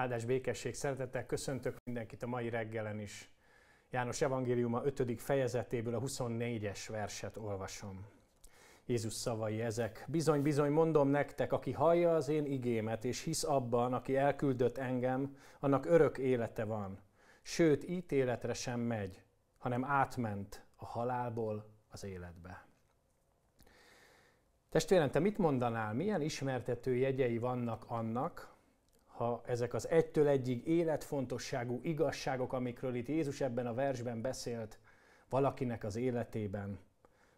Áldás békesség, szeretettel köszöntök mindenkit a mai reggelen is. János evangéliuma 5. fejezetéből a 24-es verset olvasom. Jézus szavai ezek. Bizony, bizony, mondom nektek, aki hallja az én igémet, és hisz abban, aki elküldött engem, annak örök élete van. Sőt, ítéletre sem megy, hanem átment a halálból az életbe. Testvérem, te mit mondanál, milyen ismertető jegyei vannak annak, ha ezek az egytől egyig életfontosságú igazságok, amikről itt Jézus ebben a versben beszélt, valakinek az életében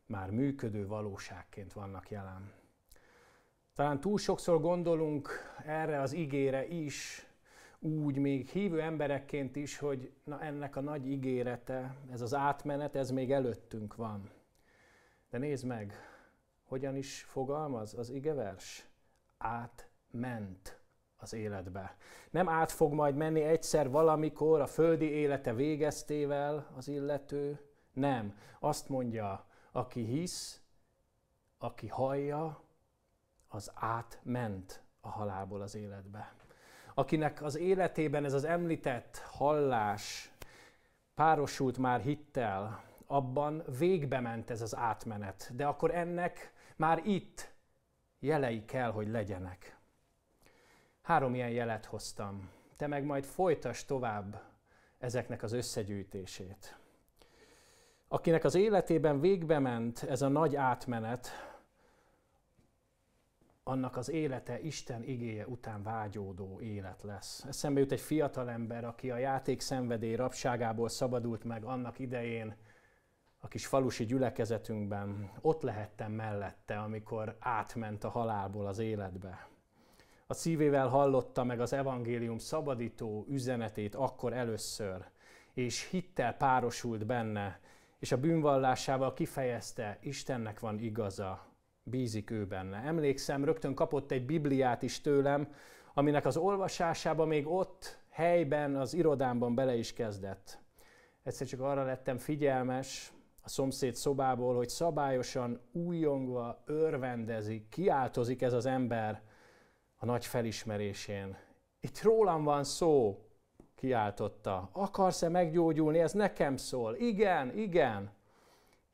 már működő valóságként vannak jelen. Talán túl sokszor gondolunk erre az igére is, úgy még hívő emberekként is, hogy na ennek a nagy ígérete, ez az átmenet, ez még előttünk van. De nézd meg, hogyan is fogalmaz az igevers? Átment az életbe. Nem át fog majd menni egyszer valamikor a földi élete végeztével az illető, nem. Azt mondja, aki hisz, aki hallja, az átment a halálból az életbe. Akinek az életében ez az említett hallás párosult már hittel, abban végbe ment ez az átmenet. De akkor ennek már itt jelei kell, hogy legyenek. Három ilyen jelet hoztam. Te meg majd folytas tovább ezeknek az összegyűjtését. Akinek az életében végbe ment ez a nagy átmenet, annak az élete Isten igéje után vágyódó élet lesz. Eszembe jut egy ember, aki a játék szenvedély rabságából szabadult meg annak idején a kis falusi gyülekezetünkben. Ott lehettem mellette, amikor átment a halálból az életbe. A szívével hallotta meg az evangélium szabadító üzenetét akkor először, és hittel párosult benne, és a bűnvallásával kifejezte, Istennek van igaza, bízik ő benne. Emlékszem, rögtön kapott egy Bibliát is tőlem, aminek az olvasásába még ott, helyben, az irodámban bele is kezdett. Egyszer csak arra lettem figyelmes a szomszéd szobából, hogy szabályosan, újongva, örvendezik, kiáltozik ez az ember – a nagy felismerésén. Itt rólam van szó, kiáltotta. Akarsz-e meggyógyulni? Ez nekem szól. Igen, igen.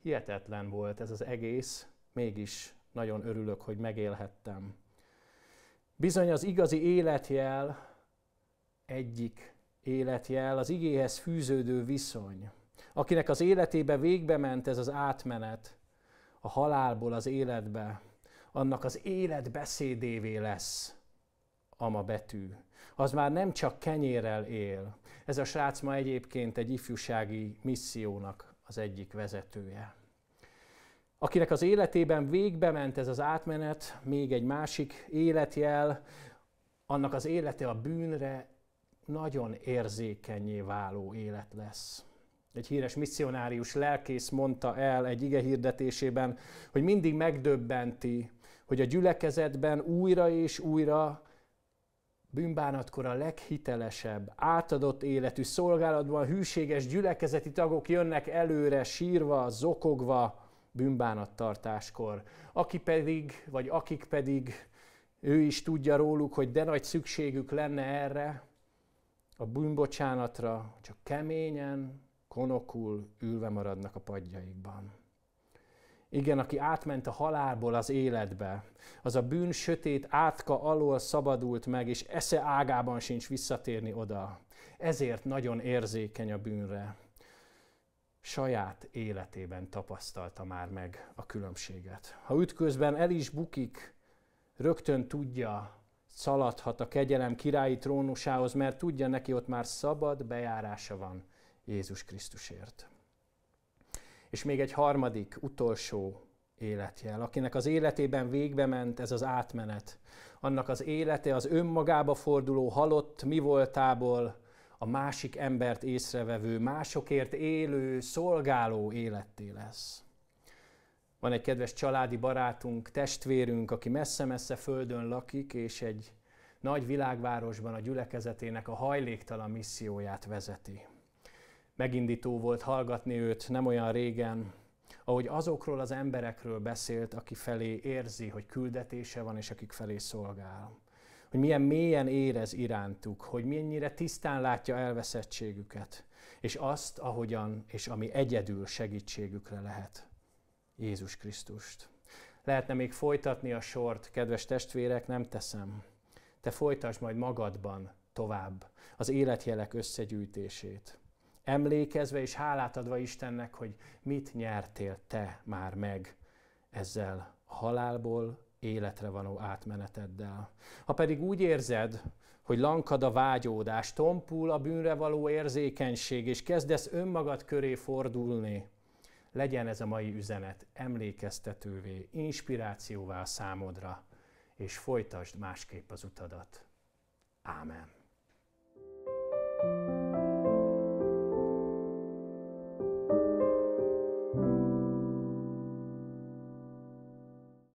Hihetetlen volt ez az egész, mégis nagyon örülök, hogy megélhettem. Bizony az igazi életjel egyik életjel az igéhez fűződő viszony. Akinek az életébe végbe ment ez az átmenet, a halálból az életbe, annak az élet beszédévé lesz ama betű. Az már nem csak kenyérrel él. Ez a srác ma egyébként egy ifjúsági missziónak az egyik vezetője. Akinek az életében végbe ment ez az átmenet, még egy másik életjel, annak az élete a bűnre nagyon érzékenyé váló élet lesz. Egy híres missionárius lelkész mondta el egy ige hirdetésében, hogy mindig megdöbbenti, hogy a gyülekezetben újra és újra Bűnbánatkor a leghitelesebb, átadott életű szolgálatban hűséges gyülekezeti tagok jönnek előre sírva, zokogva bűnbánattartáskor. Aki pedig, vagy akik pedig, ő is tudja róluk, hogy de nagy szükségük lenne erre, a bűnbocsánatra, csak keményen, konokul ülve maradnak a padjaikban. Igen, aki átment a halálból az életbe, az a bűn sötét átka alól szabadult meg, és esze ágában sincs visszatérni oda. Ezért nagyon érzékeny a bűnre. Saját életében tapasztalta már meg a különbséget. Ha ütközben el is bukik, rögtön tudja, szaladhat a kegyelem királyi trónusához, mert tudja neki ott már szabad bejárása van Jézus Krisztusért. És még egy harmadik, utolsó életjel, akinek az életében végbe ment ez az átmenet, annak az élete az önmagába forduló halott mi voltából a másik embert észrevevő, másokért élő, szolgáló életté lesz. Van egy kedves családi barátunk, testvérünk, aki messze-messze földön lakik, és egy nagy világvárosban a gyülekezetének a hajléktalan misszióját vezeti megindító volt hallgatni őt nem olyan régen, ahogy azokról az emberekről beszélt, aki felé érzi, hogy küldetése van, és akik felé szolgál. Hogy milyen mélyen érez irántuk, hogy mennyire tisztán látja elveszettségüket, és azt, ahogyan és ami egyedül segítségükre lehet. Jézus Krisztust. Lehetne még folytatni a sort, kedves testvérek, nem teszem. Te folytasd majd magadban tovább az életjelek összegyűjtését emlékezve és hálát adva Istennek, hogy mit nyertél te már meg ezzel halálból életre való átmeneteddel. Ha pedig úgy érzed, hogy lankad a vágyódás, tompul a bűnre való érzékenység, és kezdesz önmagad köré fordulni, legyen ez a mai üzenet emlékeztetővé, inspirációvá számodra, és folytasd másképp az utadat. Ámen.